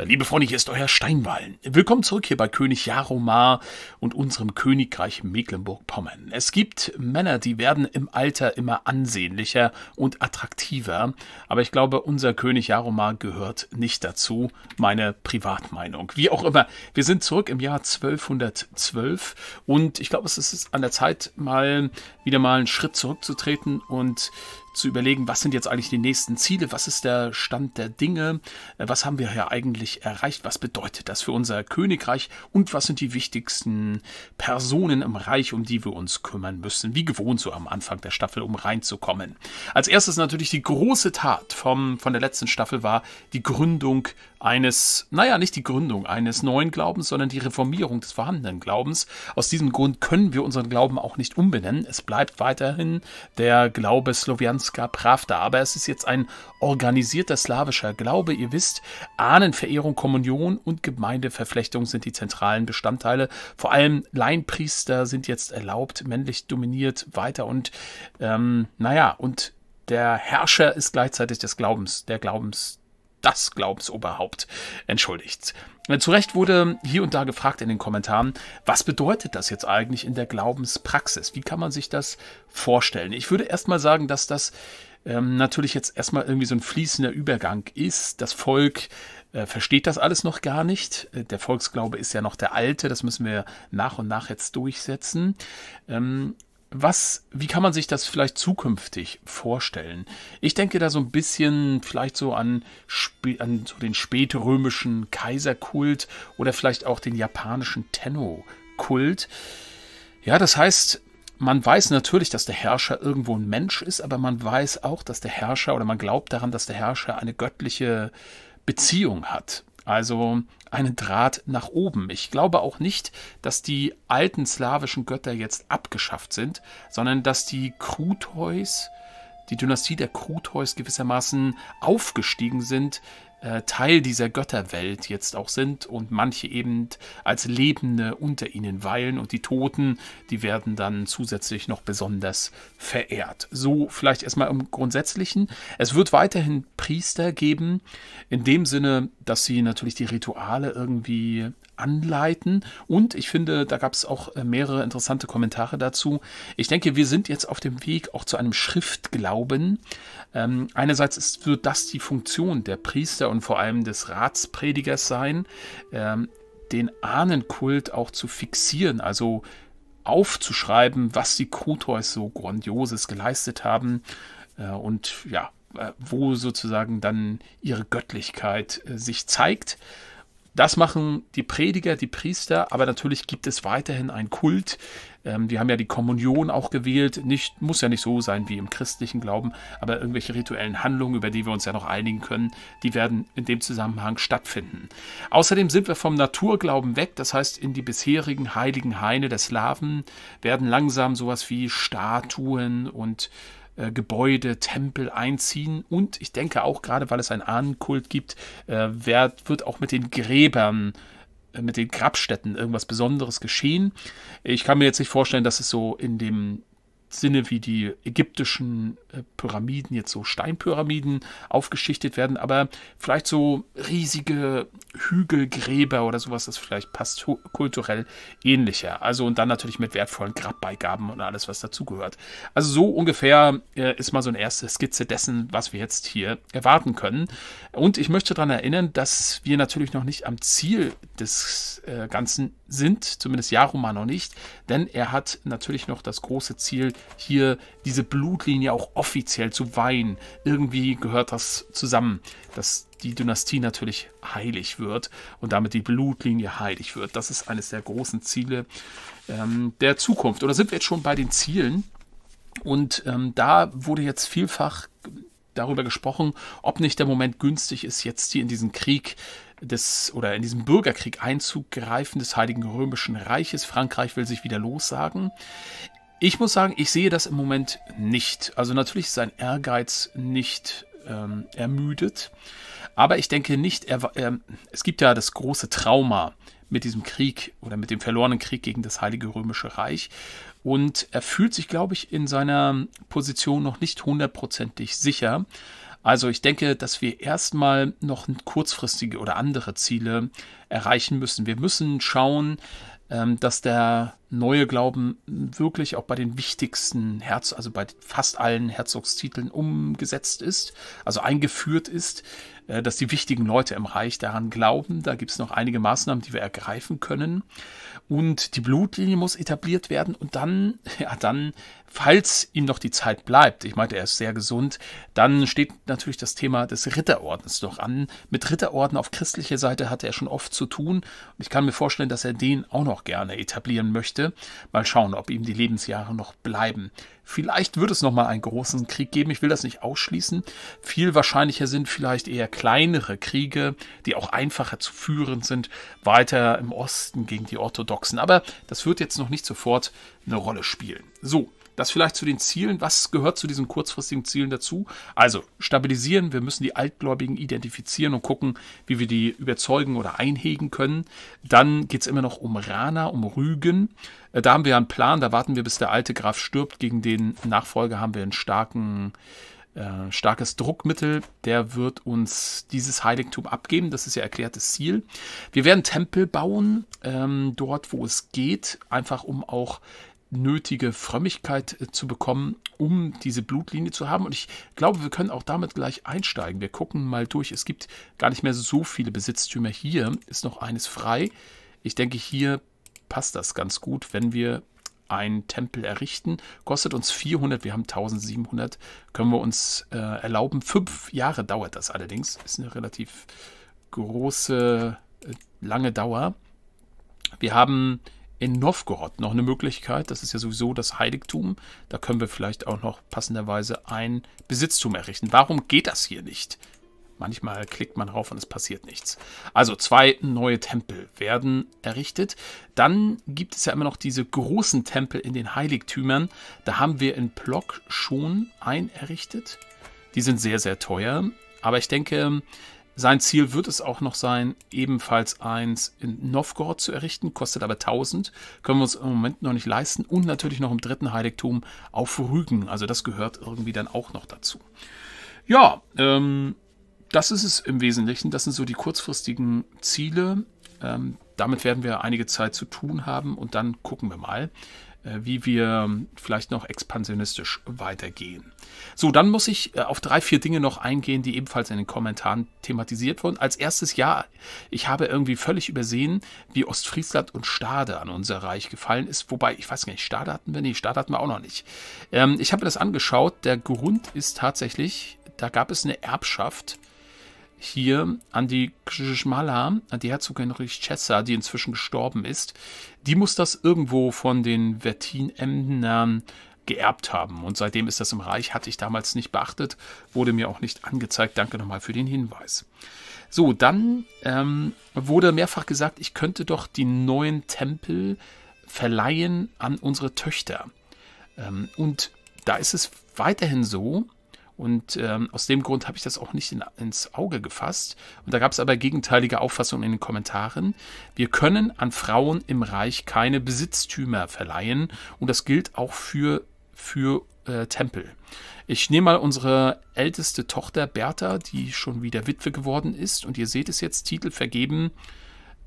Äh, liebe Freunde, hier ist euer Steinwallen. Willkommen zurück hier bei König Jaromar und unserem Königreich Mecklenburg-Pommern. Es gibt Männer, die werden im Alter immer ansehnlicher und attraktiver, aber ich glaube, unser König Jaromar gehört nicht dazu. Meine Privatmeinung. Wie auch immer, wir sind zurück im Jahr 1212 und ich glaube, es ist an der Zeit, mal wieder mal einen Schritt zurückzutreten und zu überlegen, was sind jetzt eigentlich die nächsten Ziele, was ist der Stand der Dinge, äh, was haben wir hier eigentlich erreicht, was bedeutet das für unser Königreich und was sind die wichtigsten Personen im Reich, um die wir uns kümmern müssen, wie gewohnt so am Anfang der Staffel, um reinzukommen. Als erstes natürlich die große Tat vom, von der letzten Staffel war die Gründung eines, naja, nicht die Gründung eines neuen Glaubens, sondern die Reformierung des vorhandenen Glaubens. Aus diesem Grund können wir unseren Glauben auch nicht umbenennen. Es bleibt weiterhin der Glaube Slovianska Pravda, aber es ist jetzt ein organisierter slawischer Glaube. Ihr wisst, Ahnenverehrung, Kommunion und Gemeindeverflechtung sind die zentralen Bestandteile. Vor allem Laienpriester sind jetzt erlaubt, männlich dominiert weiter und ähm, naja, und der Herrscher ist gleichzeitig des Glaubens, der Glaubens, das Glaubensoberhaupt entschuldigt. Zu Recht wurde hier und da gefragt in den Kommentaren, was bedeutet das jetzt eigentlich in der Glaubenspraxis? Wie kann man sich das vorstellen? Ich würde erstmal sagen, dass das ähm, natürlich jetzt erstmal irgendwie so ein fließender Übergang ist. Das Volk äh, versteht das alles noch gar nicht. Äh, der Volksglaube ist ja noch der alte, das müssen wir nach und nach jetzt durchsetzen. Ähm, was, wie kann man sich das vielleicht zukünftig vorstellen? Ich denke da so ein bisschen vielleicht so an, an so den spätrömischen Kaiserkult oder vielleicht auch den japanischen Tenno-Kult. Ja, das heißt, man weiß natürlich, dass der Herrscher irgendwo ein Mensch ist, aber man weiß auch, dass der Herrscher oder man glaubt daran, dass der Herrscher eine göttliche Beziehung hat also einen Draht nach oben. Ich glaube auch nicht, dass die alten slawischen Götter jetzt abgeschafft sind, sondern dass die Kruteus, die Dynastie der Kruteus gewissermaßen aufgestiegen sind äh, Teil dieser Götterwelt jetzt auch sind und manche eben als Lebende unter ihnen weilen und die Toten, die werden dann zusätzlich noch besonders verehrt. So vielleicht erstmal im Grundsätzlichen. Es wird weiterhin Priester geben, in dem Sinne, dass sie natürlich die Rituale irgendwie anleiten. Und ich finde, da gab es auch äh, mehrere interessante Kommentare dazu. Ich denke, wir sind jetzt auf dem Weg auch zu einem Schriftglauben. Ähm, einerseits ist, wird das die Funktion der Priester und vor allem des Ratspredigers sein, ähm, den Ahnenkult auch zu fixieren, also aufzuschreiben, was die Kotois so Grandioses geleistet haben äh, und ja, äh, wo sozusagen dann ihre Göttlichkeit äh, sich zeigt. Das machen die Prediger, die Priester, aber natürlich gibt es weiterhin einen Kult. Ähm, die haben ja die Kommunion auch gewählt. Nicht, muss ja nicht so sein wie im christlichen Glauben, aber irgendwelche rituellen Handlungen, über die wir uns ja noch einigen können, die werden in dem Zusammenhang stattfinden. Außerdem sind wir vom Naturglauben weg, das heißt, in die bisherigen heiligen Haine der Slawen werden langsam sowas wie Statuen und äh, Gebäude, Tempel einziehen. Und ich denke auch gerade, weil es einen Ahnenkult gibt, äh, wird, wird auch mit den Gräbern äh, mit den Grabstätten irgendwas Besonderes geschehen. Ich kann mir jetzt nicht vorstellen, dass es so in dem Sinne wie die ägyptischen Pyramiden, jetzt so Steinpyramiden aufgeschichtet werden, aber vielleicht so riesige Hügelgräber oder sowas, das vielleicht passt kulturell ähnlicher. Also und dann natürlich mit wertvollen Grabbeigaben und alles, was dazugehört. Also so ungefähr äh, ist mal so eine erste Skizze dessen, was wir jetzt hier erwarten können. Und ich möchte daran erinnern, dass wir natürlich noch nicht am Ziel des äh, Ganzen sind, zumindest Jaruma noch nicht, denn er hat natürlich noch das große Ziel, hier diese Blutlinie auch offiziell zu Wein. Irgendwie gehört das zusammen, dass die Dynastie natürlich heilig wird und damit die Blutlinie heilig wird. Das ist eines der großen Ziele ähm, der Zukunft. Oder sind wir jetzt schon bei den Zielen? Und ähm, da wurde jetzt vielfach darüber gesprochen, ob nicht der Moment günstig ist, jetzt hier in diesen Krieg des oder in diesen Bürgerkrieg einzugreifen des Heiligen Römischen Reiches. Frankreich will sich wieder lossagen. Ich muss sagen, ich sehe das im Moment nicht. Also natürlich ist sein Ehrgeiz nicht ähm, ermüdet, aber ich denke nicht, er, äh, es gibt ja das große Trauma mit diesem Krieg oder mit dem verlorenen Krieg gegen das Heilige Römische Reich. Und er fühlt sich, glaube ich, in seiner Position noch nicht hundertprozentig sicher. Also ich denke, dass wir erstmal noch kurzfristige oder andere Ziele erreichen müssen. Wir müssen schauen, ähm, dass der neue Glauben wirklich auch bei den wichtigsten Herz, also bei fast allen Herzogstiteln umgesetzt ist, also eingeführt ist, äh, dass die wichtigen Leute im Reich daran glauben. Da gibt es noch einige Maßnahmen, die wir ergreifen können. Und die Blutlinie muss etabliert werden und dann, ja, dann falls ihm noch die Zeit bleibt, ich meinte, er ist sehr gesund, dann steht natürlich das Thema des Ritterordens noch an. Mit Ritterorden auf christlicher Seite hatte er schon oft zu tun und ich kann mir vorstellen, dass er den auch noch gerne etablieren möchte. Mal schauen, ob ihm die Lebensjahre noch bleiben. Vielleicht wird es nochmal einen großen Krieg geben, ich will das nicht ausschließen. Viel wahrscheinlicher sind vielleicht eher kleinere Kriege, die auch einfacher zu führen sind, weiter im Osten gegen die Orthodoxen. Aber das wird jetzt noch nicht sofort eine Rolle spielen. So, das vielleicht zu den Zielen. Was gehört zu diesen kurzfristigen Zielen dazu? Also stabilisieren. Wir müssen die Altgläubigen identifizieren und gucken, wie wir die überzeugen oder einhegen können. Dann geht es immer noch um Rana, um Rügen. Äh, da haben wir einen Plan. Da warten wir, bis der alte Graf stirbt. Gegen den Nachfolger haben wir einen starken äh, starkes Druckmittel, der wird uns dieses Heiligtum abgeben. Das ist ja erklärtes Ziel. Wir werden Tempel bauen, ähm, dort wo es geht, einfach um auch nötige Frömmigkeit äh, zu bekommen, um diese Blutlinie zu haben. Und ich glaube, wir können auch damit gleich einsteigen. Wir gucken mal durch. Es gibt gar nicht mehr so viele Besitztümer. Hier ist noch eines frei. Ich denke, hier passt das ganz gut, wenn wir einen Tempel errichten. Kostet uns 400, wir haben 1700. Können wir uns äh, erlauben. Fünf Jahre dauert das allerdings. Ist eine relativ große, äh, lange Dauer. Wir haben in Novgorod noch eine Möglichkeit. Das ist ja sowieso das Heiligtum. Da können wir vielleicht auch noch passenderweise ein Besitztum errichten. Warum geht das hier nicht? Manchmal klickt man rauf und es passiert nichts. Also zwei neue Tempel werden errichtet. Dann gibt es ja immer noch diese großen Tempel in den Heiligtümern. Da haben wir in Plock schon einen errichtet. Die sind sehr, sehr teuer. Aber ich denke, sein Ziel wird es auch noch sein, ebenfalls eins in Novgorod zu errichten, kostet aber 1000, können wir uns im Moment noch nicht leisten und natürlich noch im dritten Heiligtum auf Rügen, also das gehört irgendwie dann auch noch dazu. Ja, ähm, das ist es im Wesentlichen, das sind so die kurzfristigen Ziele. Ähm, damit werden wir einige Zeit zu tun haben und dann gucken wir mal. Äh, wie wir vielleicht noch expansionistisch weitergehen. So, dann muss ich äh, auf drei, vier Dinge noch eingehen, die ebenfalls in den Kommentaren thematisiert wurden. Als erstes, ja, ich habe irgendwie völlig übersehen, wie Ostfriesland und Stade an unser Reich gefallen ist. Wobei, ich weiß gar nicht, Stade hatten wir? Nee, Stade hatten wir auch noch nicht. Ähm, ich habe mir das angeschaut. Der Grund ist tatsächlich, da gab es eine Erbschaft, hier an die Kschmala, an die Herzogin Richessa, die inzwischen gestorben ist, die muss das irgendwo von den Wettin-Emdenern geerbt haben. Und seitdem ist das im Reich, hatte ich damals nicht beachtet, wurde mir auch nicht angezeigt. Danke nochmal für den Hinweis. So, dann ähm, wurde mehrfach gesagt, ich könnte doch die neuen Tempel verleihen an unsere Töchter. Ähm, und da ist es weiterhin so, und ähm, aus dem Grund habe ich das auch nicht in, ins Auge gefasst. Und da gab es aber gegenteilige Auffassungen in den Kommentaren. Wir können an Frauen im Reich keine Besitztümer verleihen. Und das gilt auch für, für äh, Tempel. Ich nehme mal unsere älteste Tochter Bertha, die schon wieder Witwe geworden ist. Und ihr seht es jetzt, Titel vergeben.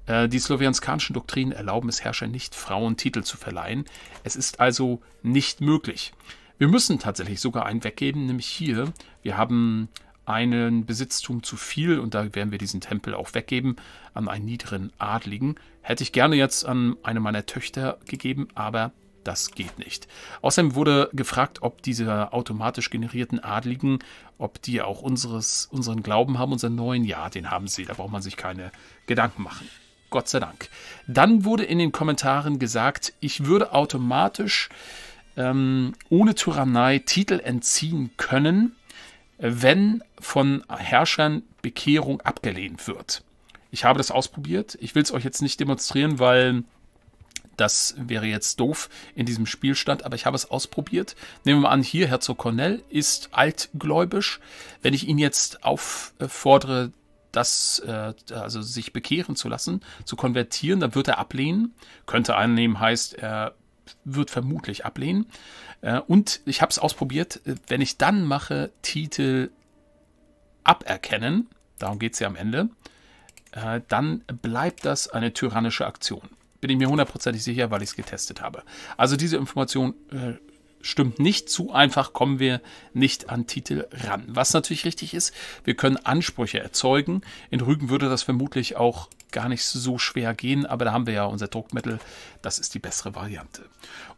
Äh, die slowianskanischen Doktrinen erlauben es Herrscher nicht, Frauen Titel zu verleihen. Es ist also nicht möglich. Wir müssen tatsächlich sogar einen weggeben, nämlich hier. Wir haben einen Besitztum zu viel und da werden wir diesen Tempel auch weggeben an einen niederen Adligen. Hätte ich gerne jetzt an eine meiner Töchter gegeben, aber das geht nicht. Außerdem wurde gefragt, ob diese automatisch generierten Adligen, ob die auch unseres, unseren Glauben haben, unseren neuen Ja, den haben sie. Da braucht man sich keine Gedanken machen. Gott sei Dank. Dann wurde in den Kommentaren gesagt, ich würde automatisch ähm, ohne Tyrannei Titel entziehen können, wenn von Herrschern Bekehrung abgelehnt wird. Ich habe das ausprobiert. Ich will es euch jetzt nicht demonstrieren, weil das wäre jetzt doof in diesem Spielstand, aber ich habe es ausprobiert. Nehmen wir mal an, hier Herzog Cornell ist altgläubisch. Wenn ich ihn jetzt auffordere, das, äh, also sich bekehren zu lassen, zu konvertieren, dann wird er ablehnen. Könnte annehmen, heißt, er wird vermutlich ablehnen. Äh, und ich habe es ausprobiert, äh, wenn ich dann mache, Titel aberkennen, darum geht es ja am Ende, äh, dann bleibt das eine tyrannische Aktion. Bin ich mir hundertprozentig sicher, weil ich es getestet habe. Also diese Information äh, stimmt nicht, zu einfach kommen wir nicht an Titel ran. Was natürlich richtig ist, wir können Ansprüche erzeugen. In Rügen würde das vermutlich auch gar nicht so schwer gehen, aber da haben wir ja unser Druckmittel, das ist die bessere Variante.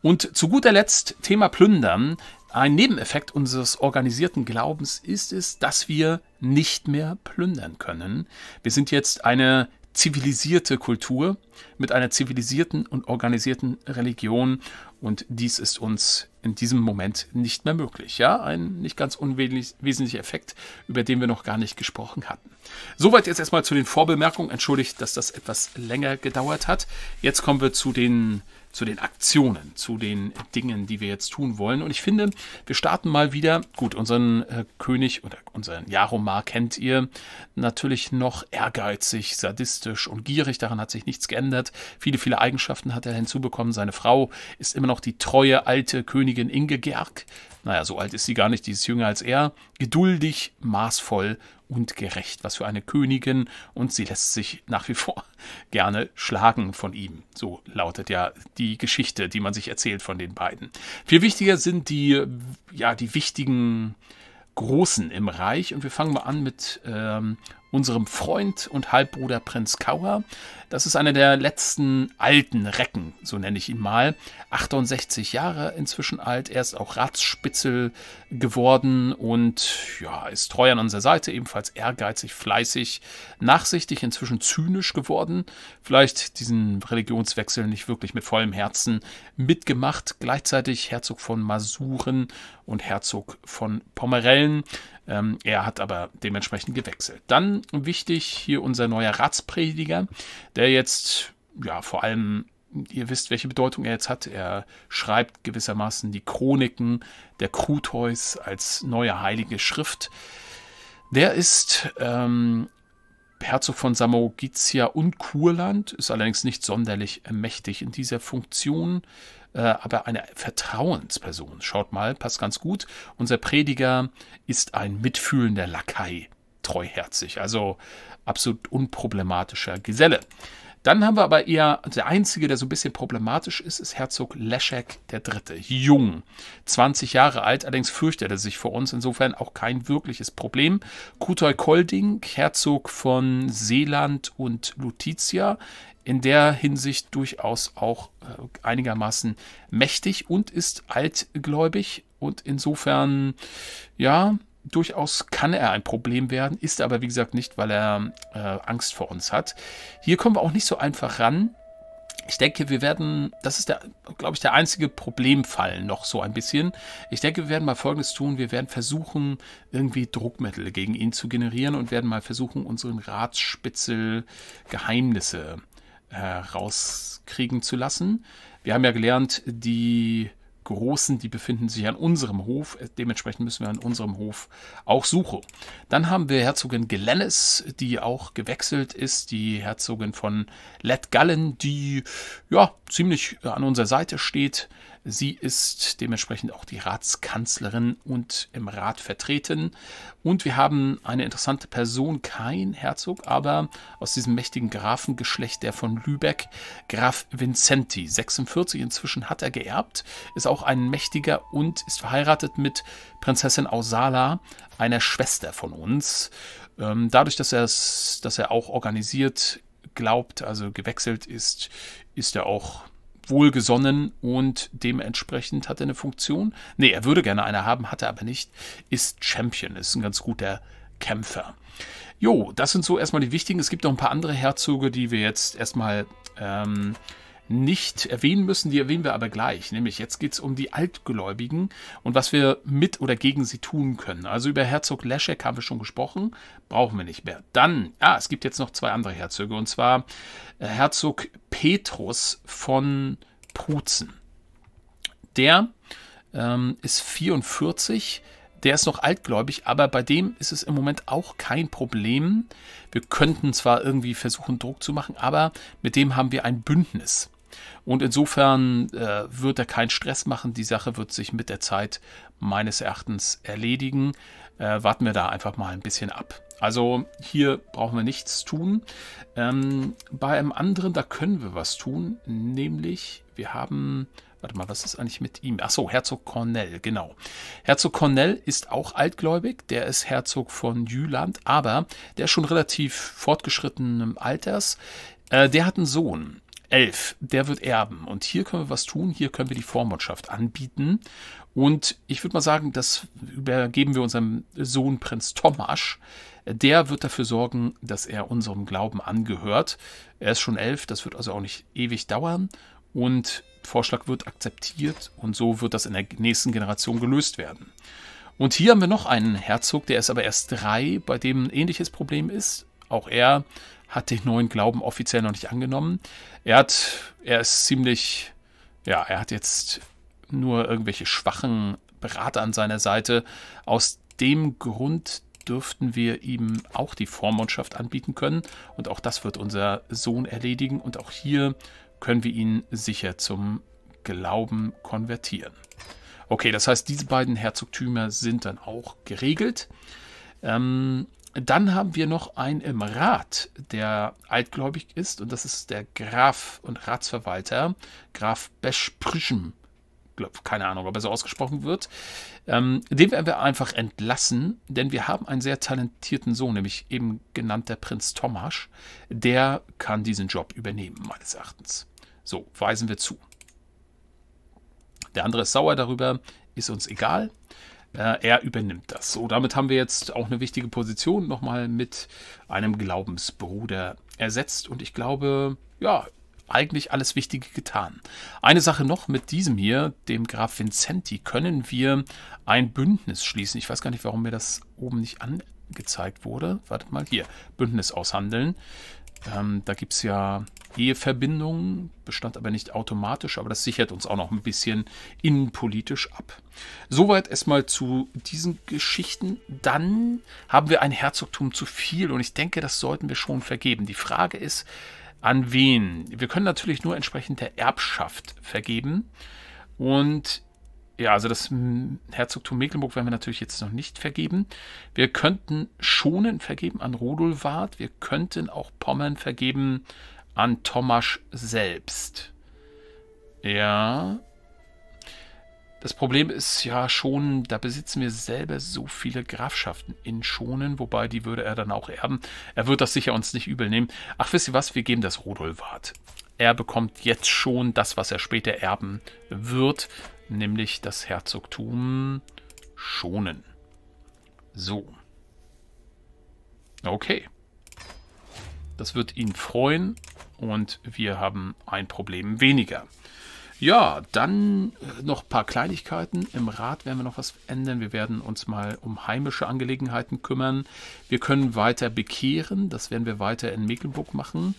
Und zu guter Letzt Thema Plündern. Ein Nebeneffekt unseres organisierten Glaubens ist es, dass wir nicht mehr plündern können. Wir sind jetzt eine zivilisierte Kultur mit einer zivilisierten und organisierten Religion und dies ist uns in diesem Moment nicht mehr möglich. Ja, ein nicht ganz unwesentlicher Effekt, über den wir noch gar nicht gesprochen hatten. Soweit jetzt erstmal zu den Vorbemerkungen. Entschuldigt, dass das etwas länger gedauert hat. Jetzt kommen wir zu den zu den Aktionen, zu den Dingen, die wir jetzt tun wollen. Und ich finde, wir starten mal wieder. Gut, unseren äh, König oder unseren Jaromar kennt ihr natürlich noch ehrgeizig, sadistisch und gierig. Daran hat sich nichts geändert. Viele, viele Eigenschaften hat er hinzubekommen. Seine Frau ist immer noch die treue alte Königin Inge Gerg. Naja, so alt ist sie gar nicht, die ist jünger als er. Geduldig, maßvoll, und gerecht. Was für eine Königin und sie lässt sich nach wie vor gerne schlagen von ihm. So lautet ja die Geschichte, die man sich erzählt von den beiden. Viel wichtiger sind die, ja, die wichtigen Großen im Reich und wir fangen mal an mit ähm, unserem Freund und Halbbruder Prinz Kauer. Das ist einer der letzten alten Recken, so nenne ich ihn mal. 68 Jahre inzwischen alt, er ist auch Ratsspitzel geworden und ja, ist treu an unserer Seite, ebenfalls ehrgeizig, fleißig, nachsichtig, inzwischen zynisch geworden. Vielleicht diesen Religionswechsel nicht wirklich mit vollem Herzen mitgemacht. Gleichzeitig Herzog von Masuren und Herzog von Pomerellen. Ähm, er hat aber dementsprechend gewechselt. Dann wichtig hier unser neuer Ratsprediger, der jetzt, ja, vor allem, ihr wisst, welche Bedeutung er jetzt hat. Er schreibt gewissermaßen die Chroniken der Kruteus als neue heilige Schrift. Der ist ähm, Herzog von Samogitia und Kurland, ist allerdings nicht sonderlich mächtig in dieser Funktion, äh, aber eine Vertrauensperson. Schaut mal, passt ganz gut. Unser Prediger ist ein mitfühlender Lakai treuherzig, also absolut unproblematischer Geselle. Dann haben wir aber eher, der einzige, der so ein bisschen problematisch ist, ist Herzog Leszek III. Jung, 20 Jahre alt, allerdings fürchtet er sich vor uns, insofern auch kein wirkliches Problem. Kutoj Kolding, Herzog von Seeland und Lutitia, in der Hinsicht durchaus auch äh, einigermaßen mächtig und ist altgläubig und insofern, ja, durchaus kann er ein Problem werden, ist aber wie gesagt nicht, weil er äh, Angst vor uns hat. Hier kommen wir auch nicht so einfach ran. Ich denke, wir werden, das ist der, glaube ich, der einzige Problemfall noch so ein bisschen. Ich denke, wir werden mal Folgendes tun. Wir werden versuchen, irgendwie Druckmittel gegen ihn zu generieren und werden mal versuchen, unseren Ratsspitzel Geheimnisse äh, rauskriegen zu lassen. Wir haben ja gelernt, die großen, die befinden sich an unserem Hof. Äh, dementsprechend müssen wir an unserem Hof auch suchen. Dann haben wir Herzogin Glennis, die auch gewechselt ist, die Herzogin von Letgallen, die ja ziemlich äh, an unserer Seite steht. Sie ist dementsprechend auch die Ratskanzlerin und im Rat vertreten. Und wir haben eine interessante Person, kein Herzog, aber aus diesem mächtigen Grafengeschlecht, der von Lübeck, Graf Vincenti, 46 inzwischen hat er geerbt, ist auch ein mächtiger und ist verheiratet mit Prinzessin Ausala, einer Schwester von uns. Ähm, dadurch, dass, dass er auch organisiert glaubt, also gewechselt ist, ist er auch wohlgesonnen und dementsprechend hat er eine Funktion. Ne, er würde gerne eine haben, hat er aber nicht. Ist Champion, ist ein ganz guter Kämpfer. Jo, das sind so erstmal die wichtigen. Es gibt noch ein paar andere Herzöge, die wir jetzt erstmal ähm, nicht erwähnen müssen, die erwähnen wir aber gleich. Nämlich jetzt geht es um die Altgläubigen und was wir mit oder gegen sie tun können. Also über Herzog Leszek haben wir schon gesprochen, brauchen wir nicht mehr. Dann, ah, es gibt jetzt noch zwei andere Herzöge und zwar äh, Herzog Petrus von Pruzen. Der ähm, ist 44, der ist noch altgläubig, aber bei dem ist es im Moment auch kein Problem. Wir könnten zwar irgendwie versuchen, Druck zu machen, aber mit dem haben wir ein Bündnis. Und insofern äh, wird er keinen Stress machen. Die Sache wird sich mit der Zeit meines Erachtens erledigen. Äh, warten wir da einfach mal ein bisschen ab. Also hier brauchen wir nichts tun. Ähm, bei einem anderen, da können wir was tun. Nämlich, wir haben Warte mal, was ist eigentlich mit ihm? Achso, Herzog Cornell, genau. Herzog Cornell ist auch altgläubig, der ist Herzog von Jüland, aber der ist schon relativ fortgeschrittenem Alters. Äh, der hat einen Sohn 11, der wird erben. Und hier können wir was tun. Hier können wir die Vormundschaft anbieten. Und ich würde mal sagen, das übergeben wir unserem Sohn Prinz Tomasch. Der wird dafür sorgen, dass er unserem Glauben angehört. Er ist schon elf, das wird also auch nicht ewig dauern. Und Vorschlag wird akzeptiert und so wird das in der nächsten Generation gelöst werden. Und hier haben wir noch einen Herzog, der ist aber erst drei, bei dem ein ähnliches Problem ist. Auch er hat den neuen Glauben offiziell noch nicht angenommen. Er hat, er ist ziemlich, ja, er hat jetzt nur irgendwelche schwachen Berater an seiner Seite. Aus dem Grund dürften wir ihm auch die Vormundschaft anbieten können. Und auch das wird unser Sohn erledigen. Und auch hier können wir ihn sicher zum Glauben konvertieren. Okay, das heißt, diese beiden Herzogtümer sind dann auch geregelt. Ähm, dann haben wir noch einen im Rat, der altgläubig ist, und das ist der Graf und Ratsverwalter, Graf Beschprüschem. Keine Ahnung, ob er so ausgesprochen wird. Ähm, den werden wir einfach entlassen, denn wir haben einen sehr talentierten Sohn, nämlich eben genannt der Prinz Tomasch. Der kann diesen Job übernehmen, meines Erachtens. So, weisen wir zu. Der andere ist sauer darüber, ist uns egal. Äh, er übernimmt das. So, damit haben wir jetzt auch eine wichtige Position nochmal mit einem Glaubensbruder ersetzt und ich glaube, ja, eigentlich alles Wichtige getan. Eine Sache noch mit diesem hier, dem Graf Vincenti, können wir ein Bündnis schließen. Ich weiß gar nicht, warum mir das oben nicht angezeigt wurde. Wartet mal, hier, Bündnis aushandeln. Ähm, da gibt es ja Eheverbindungen, bestand aber nicht automatisch, aber das sichert uns auch noch ein bisschen innenpolitisch ab. Soweit erstmal zu diesen Geschichten. Dann haben wir ein Herzogtum zu viel und ich denke, das sollten wir schon vergeben. Die Frage ist, an wen? Wir können natürlich nur entsprechend der Erbschaft vergeben. Und ja, also das hm, Herzogtum Mecklenburg werden wir natürlich jetzt noch nicht vergeben. Wir könnten Schonen vergeben an Rodolwart. Wir könnten auch Pommern vergeben an Thomas selbst. Ja. Das Problem ist ja schon, da besitzen wir selber so viele Grafschaften in Schonen, wobei die würde er dann auch erben. Er wird das sicher uns nicht übel nehmen. Ach, wisst ihr was? Wir geben das Rodolwart. Er bekommt jetzt schon das, was er später erben wird nämlich das Herzogtum schonen. So. Okay. Das wird ihn freuen und wir haben ein Problem weniger. Ja, dann äh, noch ein paar Kleinigkeiten. Im Rat werden wir noch was ändern. Wir werden uns mal um heimische Angelegenheiten kümmern. Wir können weiter bekehren. Das werden wir weiter in Mecklenburg machen.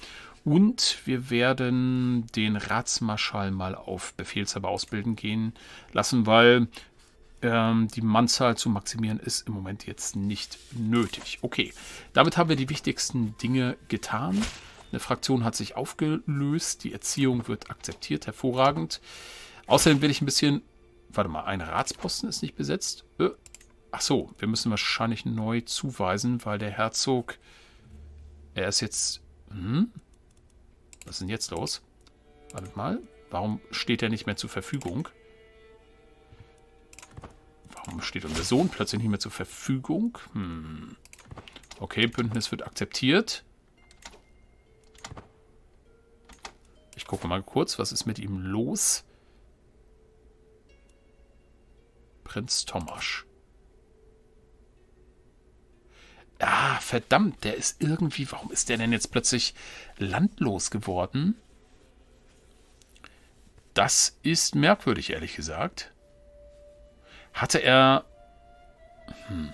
Und wir werden den Ratsmarschall mal auf Befehlshaber ausbilden gehen lassen, weil ähm, die Mannzahl zu maximieren ist im Moment jetzt nicht nötig. Okay, damit haben wir die wichtigsten Dinge getan. Eine Fraktion hat sich aufgelöst, die Erziehung wird akzeptiert, hervorragend. Außerdem will ich ein bisschen... Warte mal, ein Ratsposten ist nicht besetzt. Äh, ach so, wir müssen wahrscheinlich neu zuweisen, weil der Herzog... Er ist jetzt... Hm? Was ist denn jetzt los? Wartet mal. Warum steht er nicht mehr zur Verfügung? Warum steht unser Sohn plötzlich nicht mehr zur Verfügung? Hm. Okay, Bündnis wird akzeptiert. Ich gucke mal kurz, was ist mit ihm los? Prinz Tomasch ah, verdammt, der ist irgendwie, warum ist der denn jetzt plötzlich landlos geworden? Das ist merkwürdig, ehrlich gesagt. Hatte er... Hm,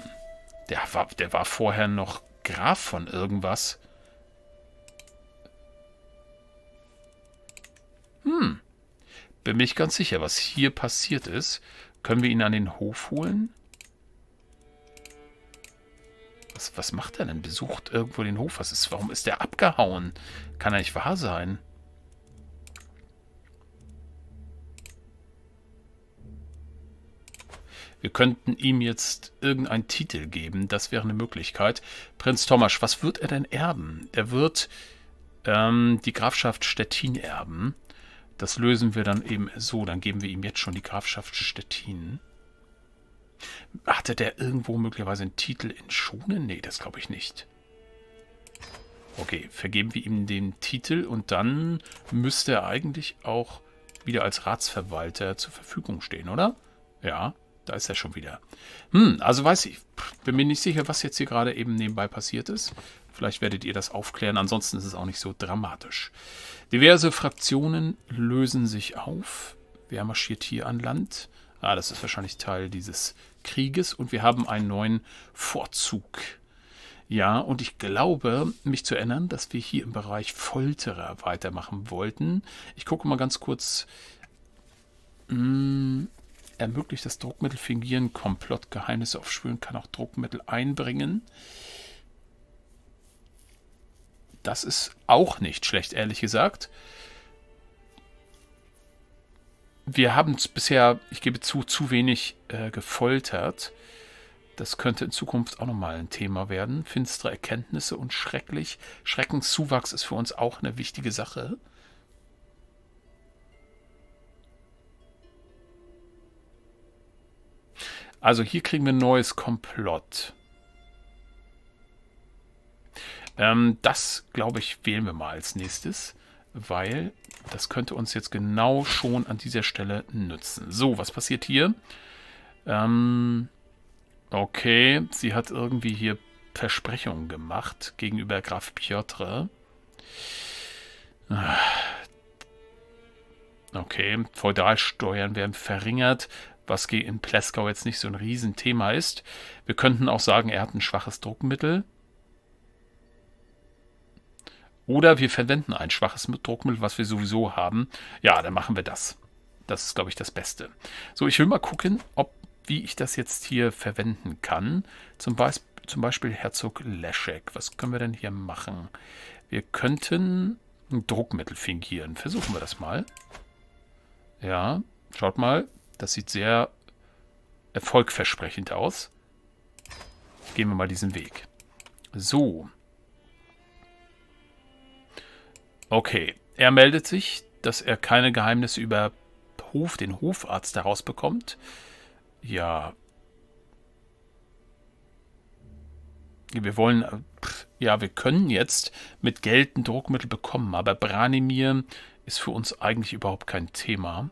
der war, der war vorher noch Graf von irgendwas. Hm. Bin mir nicht ganz sicher, was hier passiert ist. Können wir ihn an den Hof holen? was, was macht er denn? Besucht irgendwo den Hof? Was ist, warum ist der abgehauen? Kann ja nicht wahr sein. Wir könnten ihm jetzt irgendeinen Titel geben. Das wäre eine Möglichkeit. Prinz Thomas, was wird er denn erben? Er wird ähm, die Grafschaft Stettin erben. Das lösen wir dann eben so. Dann geben wir ihm jetzt schon die Grafschaft Stettin. Hatte der irgendwo möglicherweise einen Titel in Schonen? Nee, das glaube ich nicht. Okay, vergeben wir ihm den Titel und dann müsste er eigentlich auch wieder als Ratsverwalter zur Verfügung stehen, oder? Ja, da ist er schon wieder. Hm, also weiß ich, bin mir nicht sicher, was jetzt hier gerade eben nebenbei passiert ist. Vielleicht werdet ihr das aufklären, ansonsten ist es auch nicht so dramatisch. Diverse Fraktionen lösen sich auf. Wer marschiert hier an Land? Ah, das ist wahrscheinlich Teil dieses Krieges. Und wir haben einen neuen Vorzug. Ja, und ich glaube, mich zu erinnern, dass wir hier im Bereich Folterer weitermachen wollten. Ich gucke mal ganz kurz. Hm, ermöglicht das Druckmittel fingieren, Komplott, Geheimnisse aufspüren, kann auch Druckmittel einbringen. Das ist auch nicht schlecht, ehrlich gesagt wir haben bisher, ich gebe zu, zu wenig äh, gefoltert. Das könnte in Zukunft auch nochmal ein Thema werden. Finstere Erkenntnisse und schrecklich. Schreckenszuwachs ist für uns auch eine wichtige Sache. Also hier kriegen wir ein neues Komplott. Ähm, das, glaube ich, wählen wir mal als nächstes weil das könnte uns jetzt genau schon an dieser Stelle nützen. So, was passiert hier? Ähm, okay, sie hat irgendwie hier Versprechungen gemacht gegenüber Graf Piotr. Okay, Feudalsteuern werden verringert, was in Pleskau jetzt nicht so ein Riesenthema ist. Wir könnten auch sagen, er hat ein schwaches Druckmittel. Oder wir verwenden ein schwaches Druckmittel, was wir sowieso haben. Ja, dann machen wir das. Das ist, glaube ich, das Beste. So, ich will mal gucken, ob wie ich das jetzt hier verwenden kann. Zum, Be zum Beispiel Herzog Leszek. Was können wir denn hier machen? Wir könnten ein Druckmittel fingieren. Versuchen wir das mal. Ja, schaut mal. Das sieht sehr erfolgversprechend aus. Gehen wir mal diesen Weg. So. Okay, er meldet sich, dass er keine Geheimnisse über Hof, den Hofarzt herausbekommt. Ja. Wir wollen, äh, ja, wir können jetzt mit Geld ein Druckmittel bekommen, aber Branimir ist für uns eigentlich überhaupt kein Thema.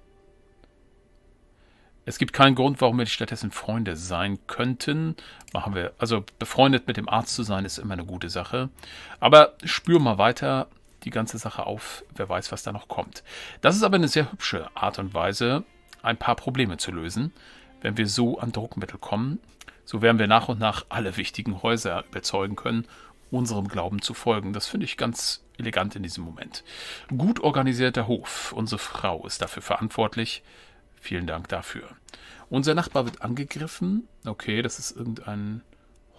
Es gibt keinen Grund, warum wir stattdessen Freunde sein könnten. Machen wir, also befreundet mit dem Arzt zu sein, ist immer eine gute Sache. Aber spür mal weiter, die ganze Sache auf. Wer weiß, was da noch kommt. Das ist aber eine sehr hübsche Art und Weise, ein paar Probleme zu lösen. Wenn wir so an Druckmittel kommen, so werden wir nach und nach alle wichtigen Häuser überzeugen können, unserem Glauben zu folgen. Das finde ich ganz elegant in diesem Moment. Gut organisierter Hof. Unsere Frau ist dafür verantwortlich. Vielen Dank dafür. Unser Nachbar wird angegriffen. Okay, das ist irgendein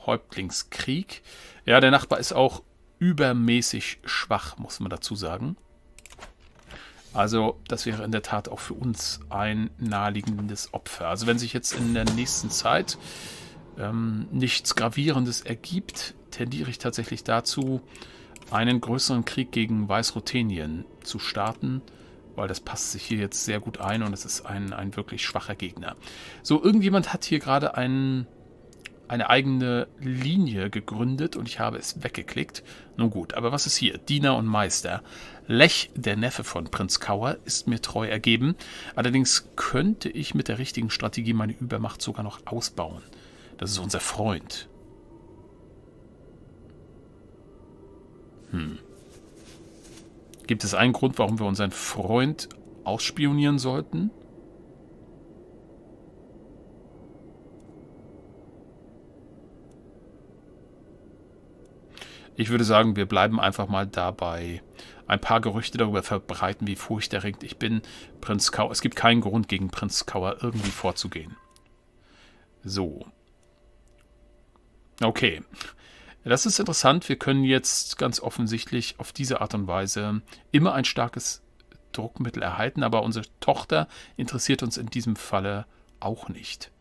Häuptlingskrieg. Ja, der Nachbar ist auch übermäßig schwach, muss man dazu sagen. Also das wäre in der Tat auch für uns ein naheliegendes Opfer. Also wenn sich jetzt in der nächsten Zeit ähm, nichts Gravierendes ergibt, tendiere ich tatsächlich dazu, einen größeren Krieg gegen Weißruthenien zu starten, weil das passt sich hier jetzt sehr gut ein und es ist ein, ein wirklich schwacher Gegner. So, irgendjemand hat hier gerade einen eine eigene Linie gegründet und ich habe es weggeklickt. Nun gut, aber was ist hier? Diener und Meister. Lech, der Neffe von Prinz Kauer, ist mir treu ergeben. Allerdings könnte ich mit der richtigen Strategie meine Übermacht sogar noch ausbauen. Das ist unser Freund. Hm. Gibt es einen Grund, warum wir unseren Freund ausspionieren sollten? Ich würde sagen, wir bleiben einfach mal dabei. Ein paar Gerüchte darüber verbreiten, wie furchterregend ich bin. Prinz Kauer, es gibt keinen Grund, gegen Prinz Kauer irgendwie vorzugehen. So. Okay. Das ist interessant. Wir können jetzt ganz offensichtlich auf diese Art und Weise immer ein starkes Druckmittel erhalten, aber unsere Tochter interessiert uns in diesem Falle auch nicht.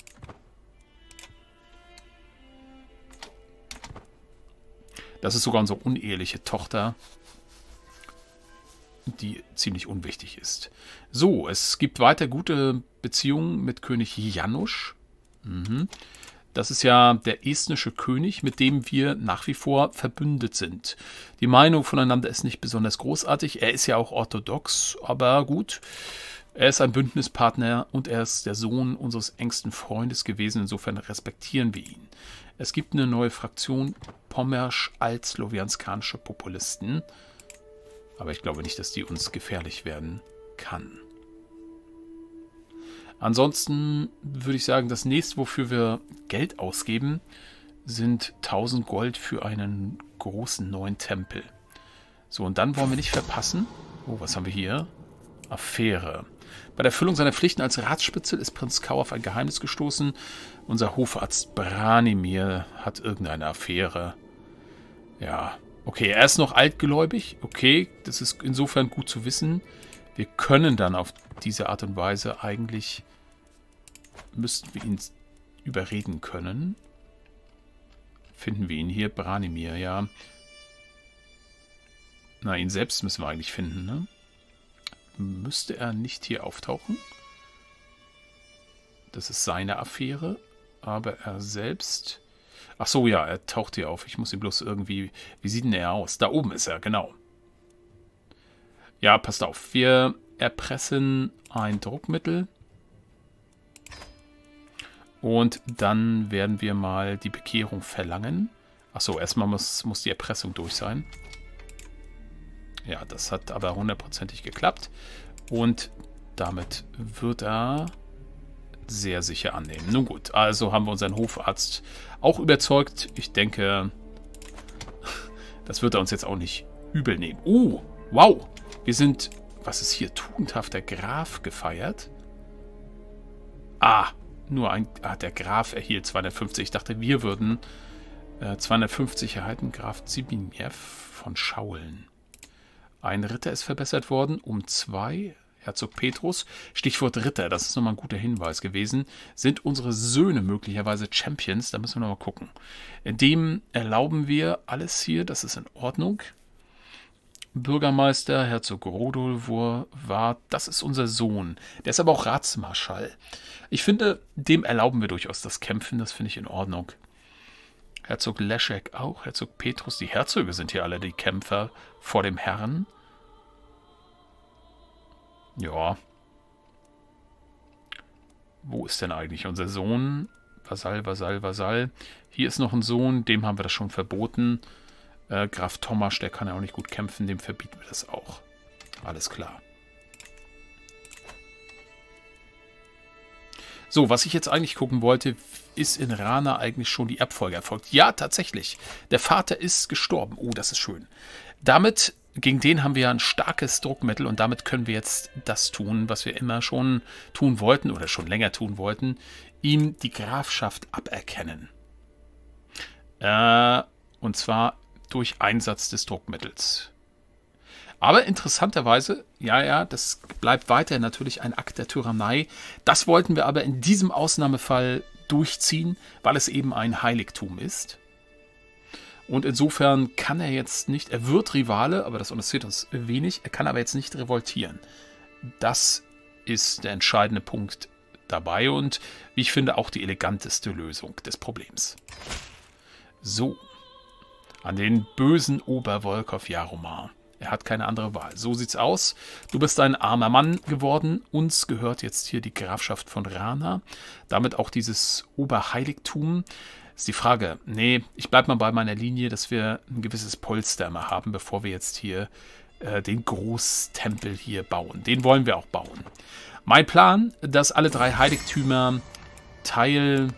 Das ist sogar unsere uneheliche Tochter, die ziemlich unwichtig ist. So, es gibt weiter gute Beziehungen mit König Janusz. Mhm. Das ist ja der estnische König, mit dem wir nach wie vor verbündet sind. Die Meinung voneinander ist nicht besonders großartig. Er ist ja auch orthodox, aber gut. Er ist ein Bündnispartner und er ist der Sohn unseres engsten Freundes gewesen. Insofern respektieren wir ihn. Es gibt eine neue Fraktion pommersch-altslowjanskanische Populisten. Aber ich glaube nicht, dass die uns gefährlich werden kann. Ansonsten würde ich sagen, das nächste, wofür wir Geld ausgeben, sind 1000 Gold für einen großen neuen Tempel. So, und dann wollen wir nicht verpassen. Oh, was haben wir hier? Affäre. Bei der Erfüllung seiner Pflichten als Ratsspitzel ist Prinz Kau auf ein Geheimnis gestoßen. Unser Hofarzt Branimir hat irgendeine Affäre. Ja, okay, er ist noch altgläubig. Okay, das ist insofern gut zu wissen. Wir können dann auf diese Art und Weise eigentlich... Müssten wir ihn überreden können. Finden wir ihn hier? Branimir, ja. Na, ihn selbst müssen wir eigentlich finden, ne? Müsste er nicht hier auftauchen? Das ist seine Affäre. Aber er selbst... Ach so, ja, er taucht hier auf. Ich muss ihn bloß irgendwie... Wie sieht denn er aus? Da oben ist er, genau. Ja, passt auf. Wir erpressen ein Druckmittel. Und dann werden wir mal die Bekehrung verlangen. Achso, erstmal muss, muss die Erpressung durch sein. Ja, das hat aber hundertprozentig geklappt. Und damit wird er sehr sicher annehmen. Nun gut, also haben wir unseren Hofarzt auch überzeugt. Ich denke, das wird er uns jetzt auch nicht übel nehmen. Oh, wow. Wir sind, was ist hier, tugendhafter Graf gefeiert? Ah, nur ein, ah, der Graf erhielt 250. Ich dachte, wir würden äh, 250 erhalten. Graf Zibinjev von Schaulen. Ein Ritter ist verbessert worden um zwei. Herzog Petrus, Stichwort Ritter, das ist nochmal ein guter Hinweis gewesen, sind unsere Söhne möglicherweise Champions, da müssen wir nochmal gucken. Dem erlauben wir alles hier, das ist in Ordnung. Bürgermeister, Herzog Rodolfur war, das ist unser Sohn. Der ist aber auch Ratsmarschall. Ich finde, dem erlauben wir durchaus das Kämpfen, das finde ich in Ordnung. Herzog Leschek auch, Herzog Petrus. Die Herzöge sind hier alle die Kämpfer vor dem Herrn. Ja. Wo ist denn eigentlich unser Sohn? Vasall, Vasall, Vasall. Hier ist noch ein Sohn, dem haben wir das schon verboten. Äh, Graf Thomas, der kann ja auch nicht gut kämpfen, dem verbieten wir das auch. Alles klar. So, was ich jetzt eigentlich gucken wollte, ist in Rana eigentlich schon die Erbfolge erfolgt? Ja, tatsächlich. Der Vater ist gestorben. Oh, das ist schön. Damit, gegen den haben wir ein starkes Druckmittel und damit können wir jetzt das tun, was wir immer schon tun wollten oder schon länger tun wollten, ihm die Grafschaft aberkennen. Äh, und zwar durch Einsatz des Druckmittels. Aber interessanterweise, ja, ja, das bleibt weiter natürlich ein Akt der Tyrannei. Das wollten wir aber in diesem Ausnahmefall durchziehen, weil es eben ein Heiligtum ist. Und insofern kann er jetzt nicht, er wird Rivale, aber das interessiert uns wenig, er kann aber jetzt nicht revoltieren. Das ist der entscheidende Punkt dabei und wie ich finde auch die eleganteste Lösung des Problems. So, an den bösen Oberwolk auf Jaromar. Er hat keine andere Wahl. So sieht's aus. Du bist ein armer Mann geworden. Uns gehört jetzt hier die Grafschaft von Rana. Damit auch dieses Oberheiligtum. Ist die Frage. Nee, ich bleib mal bei meiner Linie, dass wir ein gewisses Polster mal haben, bevor wir jetzt hier äh, den Großtempel hier bauen. Den wollen wir auch bauen. Mein Plan, dass alle drei Heiligtümer Teil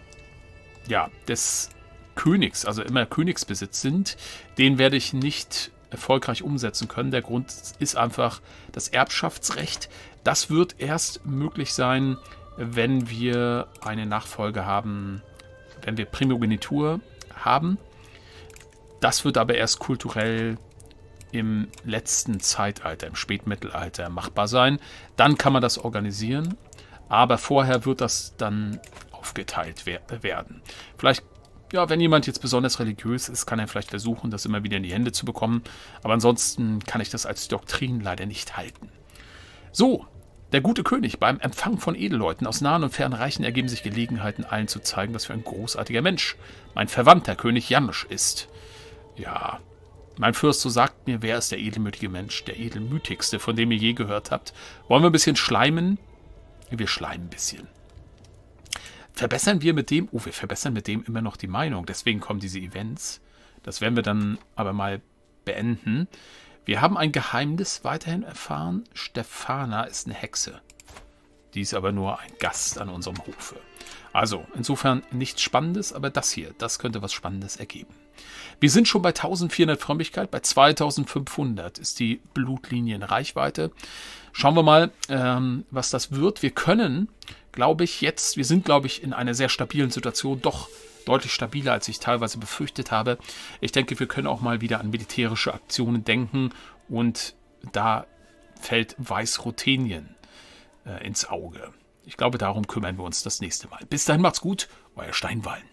ja, des Königs, also immer Königsbesitz sind, den werde ich nicht erfolgreich umsetzen können. Der Grund ist einfach das Erbschaftsrecht. Das wird erst möglich sein, wenn wir eine Nachfolge haben, wenn wir Primogenitur haben. Das wird aber erst kulturell im letzten Zeitalter, im Spätmittelalter machbar sein. Dann kann man das organisieren, aber vorher wird das dann aufgeteilt werden. Vielleicht ja, wenn jemand jetzt besonders religiös ist, kann er vielleicht versuchen, das immer wieder in die Hände zu bekommen. Aber ansonsten kann ich das als Doktrin leider nicht halten. So, der gute König, beim Empfang von Edelleuten aus nahen und fernen Reichen ergeben sich Gelegenheiten, allen zu zeigen, was für ein großartiger Mensch mein verwandter König Jamisch ist. Ja, mein Fürst, so sagt mir, wer ist der edelmütige Mensch, der edelmütigste, von dem ihr je gehört habt. Wollen wir ein bisschen schleimen? Wir schleimen ein bisschen verbessern wir mit dem, oh, wir verbessern mit dem immer noch die Meinung. Deswegen kommen diese Events. Das werden wir dann aber mal beenden. Wir haben ein Geheimnis weiterhin erfahren. Stefana ist eine Hexe. Die ist aber nur ein Gast an unserem Hofe. Also, insofern nichts Spannendes, aber das hier, das könnte was Spannendes ergeben. Wir sind schon bei 1400 Frömmigkeit, bei 2500 ist die Blutlinienreichweite. Schauen wir mal, ähm, was das wird. Wir können glaube ich, jetzt, wir sind, glaube ich, in einer sehr stabilen Situation, doch deutlich stabiler, als ich teilweise befürchtet habe. Ich denke, wir können auch mal wieder an militärische Aktionen denken und da fällt Weißrothenien äh, ins Auge. Ich glaube, darum kümmern wir uns das nächste Mal. Bis dahin macht's gut, euer Steinwallen.